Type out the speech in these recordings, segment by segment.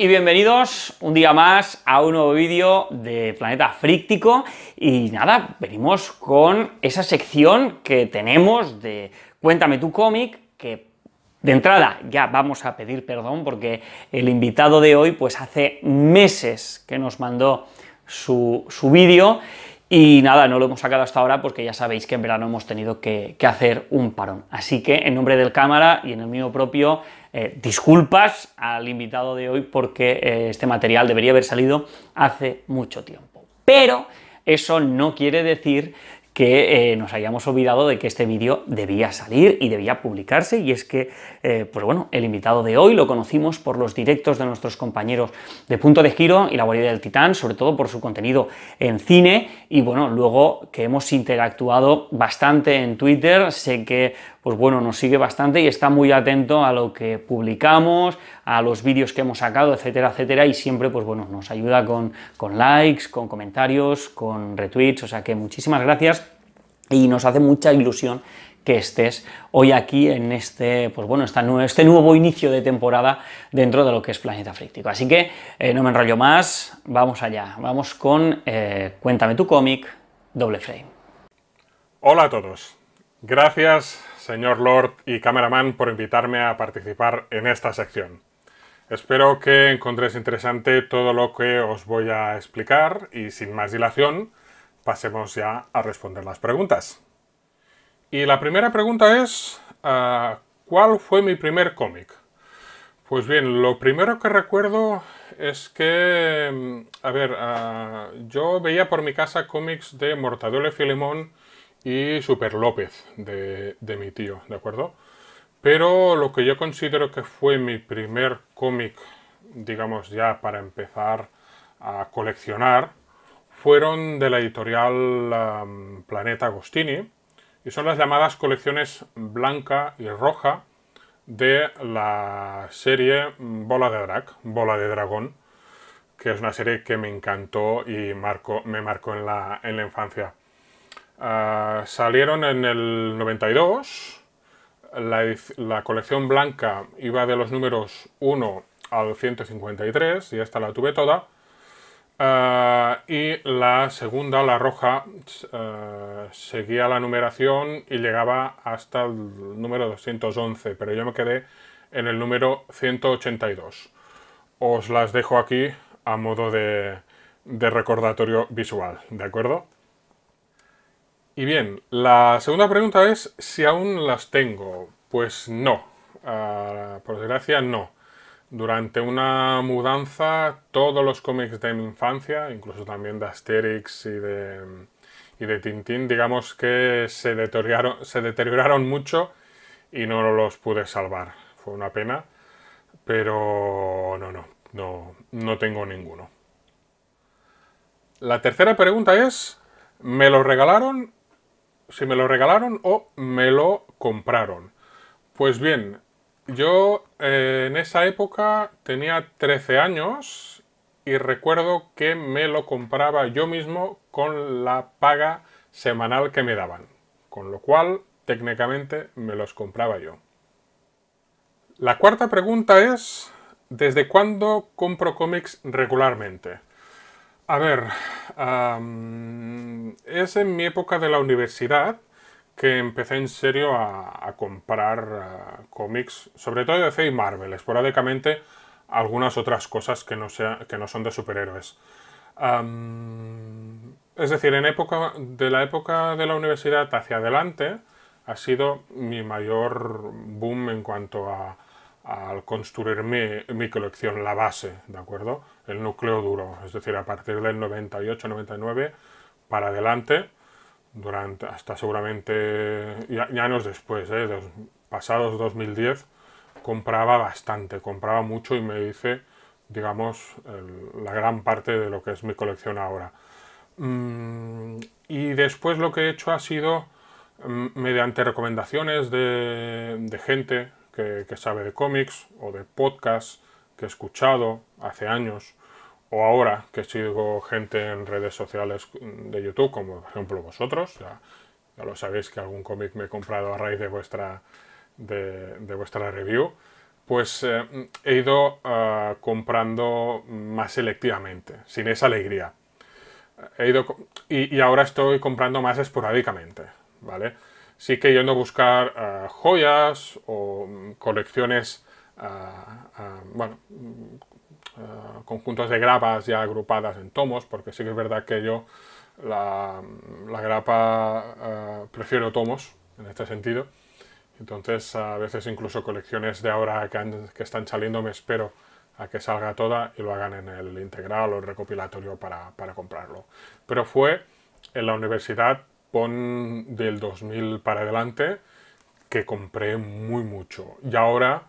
y bienvenidos un día más a un nuevo vídeo de Planeta Fríctico y nada, venimos con esa sección que tenemos de Cuéntame tu cómic, que de entrada, ya vamos a pedir perdón porque el invitado de hoy, pues hace meses que nos mandó su, vídeo y nada, no lo hemos sacado hasta ahora porque ya sabéis que en verano hemos tenido que, que, hacer un parón. Así que en nombre del cámara y en el mío propio, eh, disculpas al invitado de hoy porque eh, este material debería haber salido hace mucho tiempo. Pero eso no quiere decir que eh, nos hayamos olvidado de que este vídeo debía salir y debía publicarse, y es que, eh, pues bueno, el invitado de hoy lo conocimos por los directos de nuestros compañeros de Punto de Giro y La Guardia del Titán, sobre todo por su contenido en cine, y bueno, luego que hemos interactuado bastante en Twitter, sé que, pues bueno, nos sigue bastante y está muy atento a lo que publicamos, a los vídeos que hemos sacado, etcétera, etcétera, y siempre, pues bueno, nos ayuda con, con likes, con comentarios, con retweets, o sea que muchísimas gracias y nos hace mucha ilusión que estés hoy aquí en este, pues bueno, nuevo, este nuevo inicio de temporada dentro de lo que es Planeta Fríctico. Así que eh, no me enrollo más, vamos allá, vamos con eh, Cuéntame tu cómic, doble frame. Hola a todos, gracias señor Lord y cameraman por invitarme a participar en esta sección. Espero que encontréis interesante todo lo que os voy a explicar y sin más dilación pasemos ya a responder las preguntas. Y la primera pregunta es, ah, ¿cuál fue mi primer cómic? Pues bien, lo primero que recuerdo es que, mm, a ver, ah, yo veía por mi casa cómics de Mortadelo Filemón y Super López de mi tío, ¿de acuerdo? Pero lo que yo considero que fue mi primer cómic, digamos ya para empezar a coleccionar, fueron de la editorial um, Planeta Agostini y son las llamadas colecciones blanca y roja de la serie Bola de Bola de Dragón, que es una serie que me encantó y marcó, me marcó en la, infancia. Ah, salieron en el 92 la, colección blanca iba de los números 1 al 153, y esta la tuve toda. Eh, y la segunda, la roja, eh, seguía la numeración y llegaba hasta el número 211, pero yo me quedé en el número 182. Os las dejo aquí a modo de recordatorio visual, ¿de acuerdo? Y bien, la segunda pregunta es si aún las tengo. Pues no, ah, por desgracia no. Durante una mudanza, todos los cómics de mi infancia, incluso también de Asterix y de, y Tintín, digamos que se deterioraron, se deterioraron mucho y no los pude salvar. Fue una pena, pero no, no, no, no tengo ninguno. La tercera pregunta es, ¿me lo regalaron si me lo regalaron o me lo compraron. Pues bien, yo eh, en esa época tenía 13 años y recuerdo que me lo compraba yo mismo con la paga semanal que me daban. Con lo cual, técnicamente, me los compraba yo. La cuarta pregunta es, ¿desde cuándo compro cómics regularmente? A ver, es en mi época de la universidad que empecé en serio a, comprar eh, cómics, sobre todo de DC y Marvel, esporádicamente algunas otras cosas que no, son de superhéroes. es decir, en época, de la época de la universidad hacia adelante ha sido mi mayor boom en cuanto a, al construir mi colección, la base, ¿de acuerdo? el núcleo duro, es decir, a partir del 98-99 para adelante, durante hasta seguramente ya, años después, ¿eh? pasados 2010, compraba bastante, compraba mucho y me hice, digamos, la gran parte de lo que es mi colección ahora. Mm, y después lo que he hecho ha sido, mm, mediante recomendaciones de, gente que, que, sabe de cómics o de podcasts que he escuchado hace años, o ahora que sigo gente en redes sociales de YouTube, como por ejemplo vosotros, ya, lo sabéis que algún cómic me he comprado a raíz de vuestra, de, vuestra review, pues eh, he ido eh, comprando más selectivamente, sin esa alegría. He ido, y, ahora estoy comprando más esporádicamente, ¿vale? Sí que yendo a buscar eh, joyas o mm, colecciones, bueno, eh, conjuntos de grapas ya agrupadas en tomos, porque sí que es verdad que yo la, la grapa eh, prefiero tomos en este sentido. Entonces, a veces incluso colecciones de ahora que, están saliendo me espero a que salga toda y lo hagan en el integral o el recopilatorio para, para comprarlo. Pero fue en la universidad pon del 2000 para adelante que compré muy mucho. Y ahora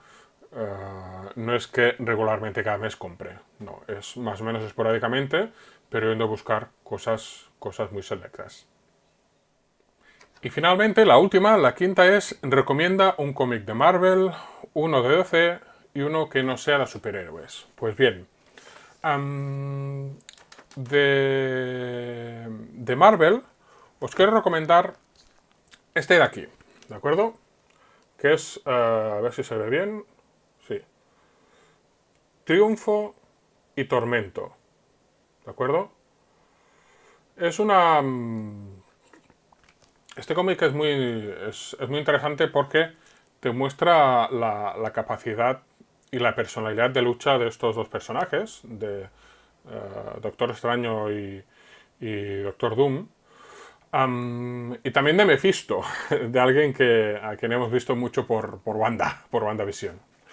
eh, no es que regularmente cada mes compre, no, es más o menos esporádicamente, pero yendo a buscar cosas, cosas muy selectas. Y finalmente, la última, la quinta es, recomienda un cómic de Marvel, uno de DC y uno que no sea de superhéroes. Pues bien, de, Marvel os quiero recomendar este de aquí, ¿de acuerdo? Que es, eh, a ver si se ve bien, triunfo y tormento. ¿De acuerdo? Es una... Mm, este cómic es muy, es, muy interesante porque te muestra la, capacidad y la personalidad de lucha de estos dos personajes, de eh, Doctor Extraño y, Doctor Doom. y también de Mephisto, de alguien que, a quien hemos visto mucho por, por banda, por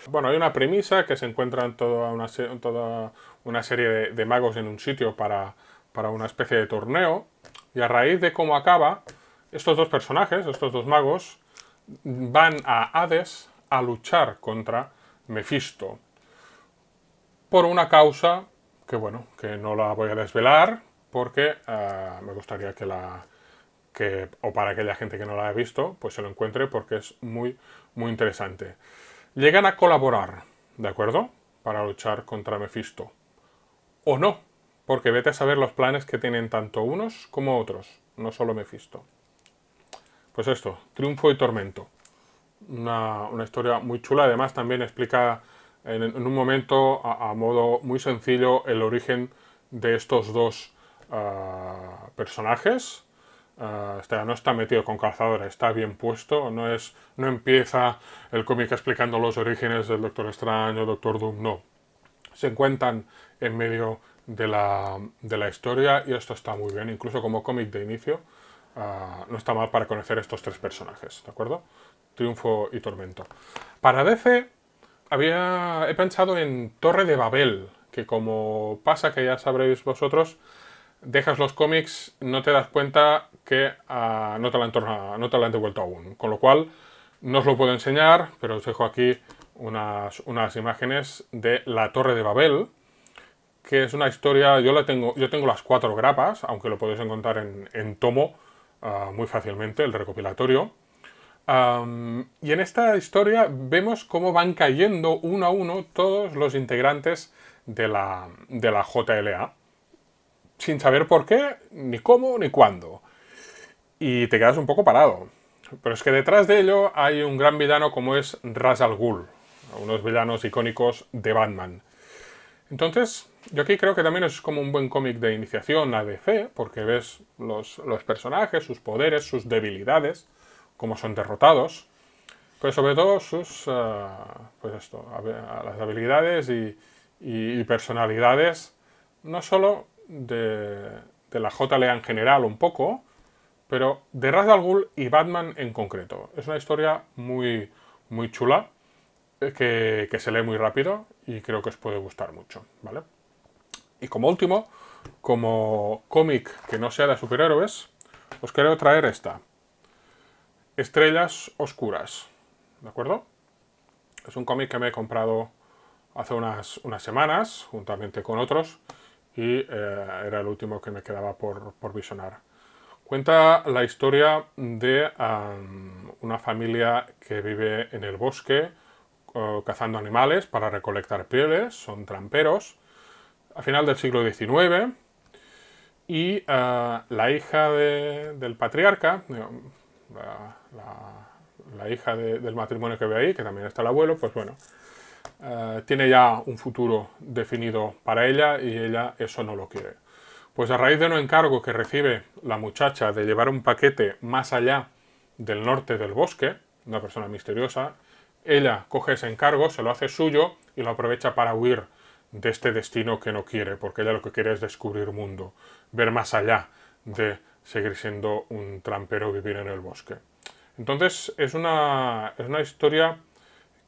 bueno, hay una premisa que se encuentran toda una, serie de, magos en un sitio para, para una especie de torneo y a raíz de cómo acaba, estos dos personajes, estos dos magos, van a Hades a luchar contra Mephisto por una causa que, bueno, que no la voy a desvelar porque ah, me gustaría que la... o para aquella gente que no la ha visto, pues se lo encuentre porque es muy, muy interesante llegan a colaborar, ¿de acuerdo? Para luchar contra Mephisto. O no, porque vete a saber los planes que tienen tanto unos como otros, no solo Mephisto. Pues esto, triunfo y tormento. Una, historia muy chula, además también explica en, un momento a, modo muy sencillo el origen de estos dos ah, personajes, Ah, no está metido con calzadora, está bien puesto, no, es, no empieza el cómic explicando los orígenes del Doctor Extraño, Doctor Doom, no. Se encuentran en medio de la, historia y esto está muy bien, incluso como cómic de inicio, ah, no está mal para conocer estos tres personajes, ¿de acuerdo? Triunfo y Tormento. Para DC, había, he pensado en Torre de Babel, que como pasa que ya sabréis vosotros, dejas los cómics, no te das cuenta que ah, no, te la han devuelto aún. Con lo cual, no os lo puedo enseñar, pero os dejo aquí unas, unas imágenes de La Torre de Babel, que es una historia, yo, la tengo, yo tengo las cuatro grapas, aunque lo podéis encontrar en, tomo ah, muy fácilmente, el recopilatorio. y en esta historia vemos cómo van cayendo uno a uno todos los integrantes de la, de la JLA sin saber por qué, ni cómo, ni cuándo. Y te quedas un poco parado. Pero es que detrás de ello hay un gran villano como es Ras al Ghul, unos villanos icónicos de Batman. Entonces, yo aquí creo que también es como un buen cómic de iniciación a fe porque ves los, personajes, sus poderes, sus debilidades, cómo son derrotados, pero sobre todo sus, eh, pues esto, las habilidades y, y personalidades, no solo de, la JLA en general un poco, pero de Ra's al Ghul y Batman en concreto. Es una historia muy, muy chula, eh, que, se lee muy rápido y creo que os puede gustar mucho, ¿vale? Y como último, como cómic que no sea de superhéroes, os quiero traer esta. Estrellas Oscuras, ¿de acuerdo? Es un cómic que me he comprado hace unas, unas semanas, juntamente con otros, y eh, era el último que me quedaba por, visionar. Cuenta la historia de una familia que vive en el bosque cazando animales para recolectar pieles, son tramperos, a final del siglo XIX, y eh, la hija del patriarca, eh, la, hija del matrimonio que ve ahí, que también está el abuelo, pues bueno, eh, tiene ya un futuro definido para ella y ella eso no lo quiere. Pues a raíz de un encargo que recibe la muchacha de llevar un paquete más allá del norte del bosque, una persona misteriosa, ella coge ese encargo, se lo hace suyo y lo aprovecha para huir de este destino que no quiere, porque ella lo que quiere es descubrir mundo, ver más allá de seguir siendo un trampero, vivir en el bosque. Entonces es es una historia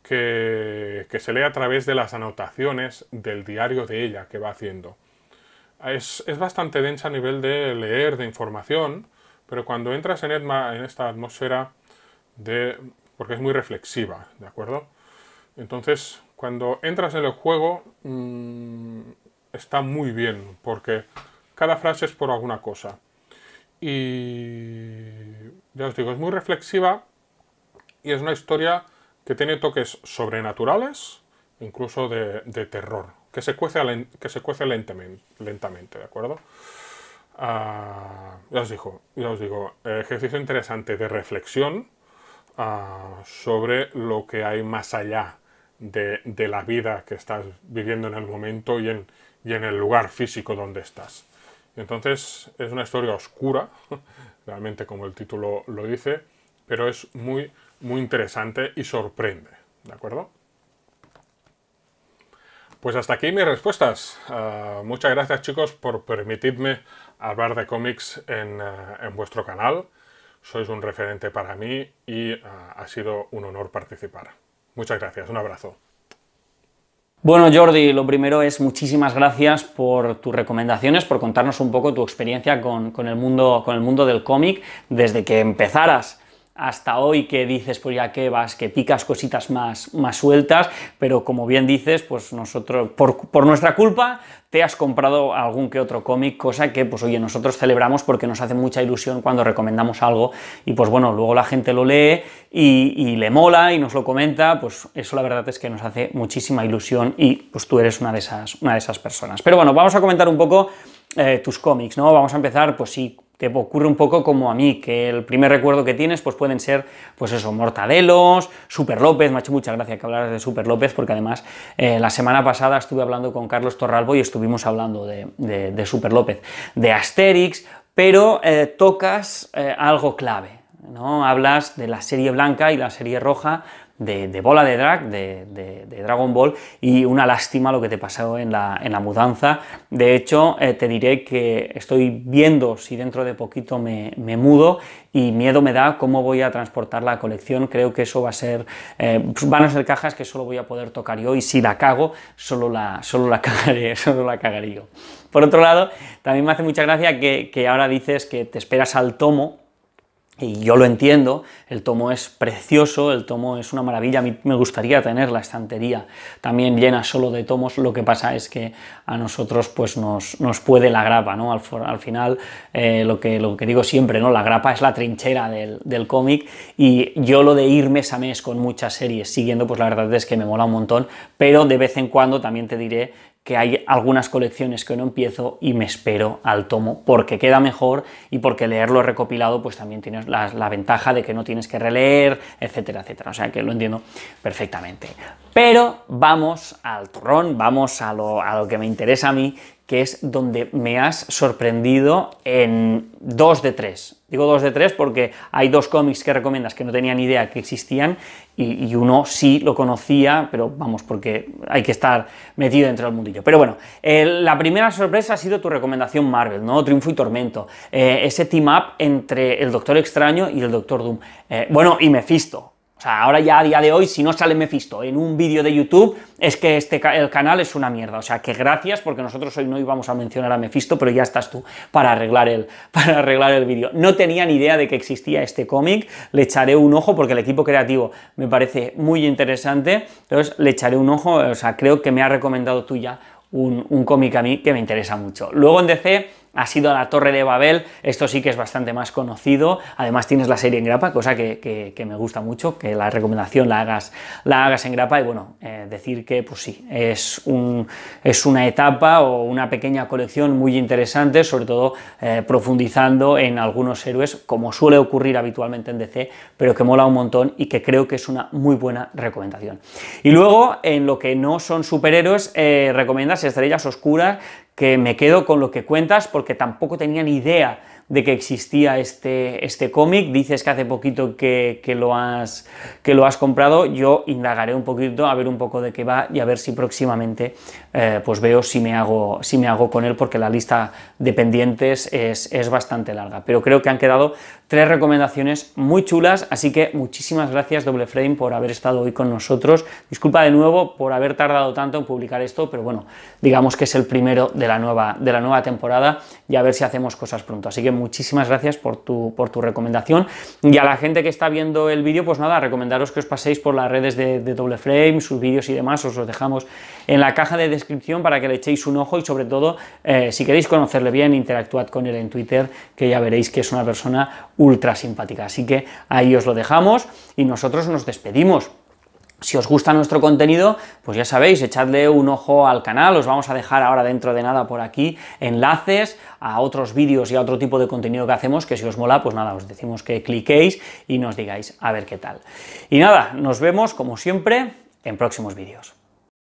que, se lee a través de las anotaciones del diario de ella que va haciendo. Es, bastante densa a nivel de leer, de información, pero cuando entras en, Edma, en esta atmósfera de... porque es muy reflexiva, ¿de acuerdo? Entonces, cuando entras en el juego, mm, está muy bien, porque cada frase es por alguna cosa. Y ya os digo, es muy reflexiva y es una historia que tiene toques sobrenaturales, incluso de, terror, que se cuece, que se cuece lentamente, lentamente, ¿de acuerdo? Ah, ya os digo, os digo, ejercicio interesante de reflexión ah, sobre lo que hay más allá de, la vida que estás viviendo en el momento y en, y en el lugar físico donde estás. Entonces es una historia oscura, realmente como el título lo dice, pero es muy muy interesante y sorprende, ¿de acuerdo? Pues hasta aquí mis respuestas. Ah, muchas gracias chicos por permitirme hablar de cómics en, ah, vuestro canal. Sois un referente para mí y ah, ha sido un honor participar. Muchas gracias, un abrazo. Bueno Jordi, lo primero es muchísimas gracias por tus recomendaciones, por contarnos un poco tu experiencia con, el, mundo, con el mundo del cómic desde que empezaras hasta hoy que dices, pues ya que vas, que picas cositas más, más sueltas, pero como bien dices, pues nosotros, por, por nuestra culpa, te has comprado algún que otro cómic, cosa que, pues oye, nosotros celebramos porque nos hace mucha ilusión cuando recomendamos algo y pues bueno, luego la gente lo lee y, le mola y nos lo comenta, pues eso la verdad es que nos hace muchísima ilusión y pues tú eres una de esas, una de esas personas. Pero bueno, vamos a comentar un poco eh, tus cómics, ¿no? Vamos a empezar, pues sí, te ocurre un poco como a mí, que el primer recuerdo que tienes pues pueden ser, pues eso, mortadelos, Super López, me ha hecho mucha gracia que hablaras de Super López, porque además eh, la semana pasada estuve hablando con Carlos Torralbo y estuvimos hablando de, Super López, de Asterix, pero eh, tocas eh, algo clave, ¿no? Hablas de la serie blanca y la serie roja, de, bola de drag, de, Dragon Ball, y una lástima lo que te pasó en la, en la mudanza. De hecho, eh, te diré que estoy viendo si dentro de poquito me, mudo y miedo me da cómo voy a transportar la colección. Creo que eso va a ser, eh, pues van a ser cajas que solo voy a poder tocar yo y si la cago, solo la, la cagaré, la yo. Por otro lado, también me hace mucha gracia que ahora dices que te esperas al tomo y yo lo entiendo, el tomo es precioso, el tomo es una maravilla, me gustaría tener la estantería también llena solo de tomos, lo que pasa es que a nosotros pues nos, nos puede la grapa, ¿no? Al, final, eh, lo, que, lo que digo siempre, ¿no? La grapa es la trinchera del, del cómic y yo lo de ir mes a mes con muchas series siguiendo, pues la verdad es que me mola un montón, pero de vez en cuando también te diré que hay algunas colecciones que no empiezo y me espero al tomo porque queda mejor y porque leerlo recopilado pues también tienes la, ventaja de que no tienes que releer, etcétera, etcétera. O sea que lo entiendo perfectamente. Pero vamos al turrón, vamos a lo, a lo que me interesa a mí, que es donde me has sorprendido en dos de tres. Digo dos de tres porque hay dos cómics que recomiendas que no tenía ni idea que existían y, uno sí lo conocía, pero vamos, porque hay que estar metido dentro del mundillo. Pero bueno, eh, la primera sorpresa ha sido tu recomendación Marvel, ¿no? Triunfo y Tormento. Eh, ese team-up entre el Doctor Extraño y el Doctor Doom. Eh, bueno, y Mephisto o sea, ahora ya a día de hoy, si no sale Mephisto en un vídeo de YouTube, es que este, el canal es una mierda. O sea, que gracias, porque nosotros hoy no íbamos a mencionar a Mephisto, pero ya estás tú para arreglar el, para arreglar el vídeo. No tenía ni idea de que existía este cómic, le echaré un ojo porque el equipo creativo me parece muy interesante. Entonces, le echaré un ojo, o sea, creo que me ha recomendado tú ya un, un cómic a mí que me interesa mucho. Luego en DC ha sido La Torre de Babel, esto sí que es bastante más conocido, además tienes la serie en grapa, cosa que, me gusta mucho, que la recomendación la hagas, la hagas en grapa y bueno, eh, decir que pues sí, es, es una etapa o una pequeña colección muy interesante, sobre todo eh, profundizando en algunos héroes, como suele ocurrir habitualmente en DC, pero que mola un montón y que creo que es una muy buena recomendación. Y luego, en lo que no son superhéroes, eh, recomiendas Estrellas Oscuras, que me quedo con lo que cuentas porque tampoco tenía ni idea de que existía este, este cómic. Dices que hace poquito que, lo has, que lo has comprado. Yo indagaré un poquito, a ver un poco de qué va y a ver si próximamente eh, pues veo si me, hago, si me hago con él, porque la lista de pendientes es, es bastante larga. Pero creo que han quedado tres recomendaciones muy chulas, así que muchísimas gracias Doble Frame por haber estado hoy con nosotros. Disculpa de nuevo por haber tardado tanto en publicar esto, pero bueno, digamos que es el primero de la nueva, de la nueva temporada y a ver si hacemos cosas pronto. Así que muchísimas gracias por tu, por tu recomendación. Y a la gente que está viendo el vídeo, pues nada, recomendaros que os paséis por las redes de, de Double Frame, sus vídeos y demás, os los dejamos en la caja de descripción para que le echéis un ojo y sobre todo, eh, si queréis conocerle bien, interactuad con él en Twitter, que ya veréis que es una persona ultra simpática. Así que ahí os lo dejamos y nosotros nos despedimos. Si os gusta nuestro contenido, pues ya sabéis, echadle un ojo al canal, os vamos a dejar ahora dentro de nada por aquí enlaces a otros vídeos y a otro tipo de contenido que hacemos, que si os mola, pues nada, os decimos que cliquéis y nos digáis a ver qué tal. Y nada, nos vemos como siempre en próximos vídeos.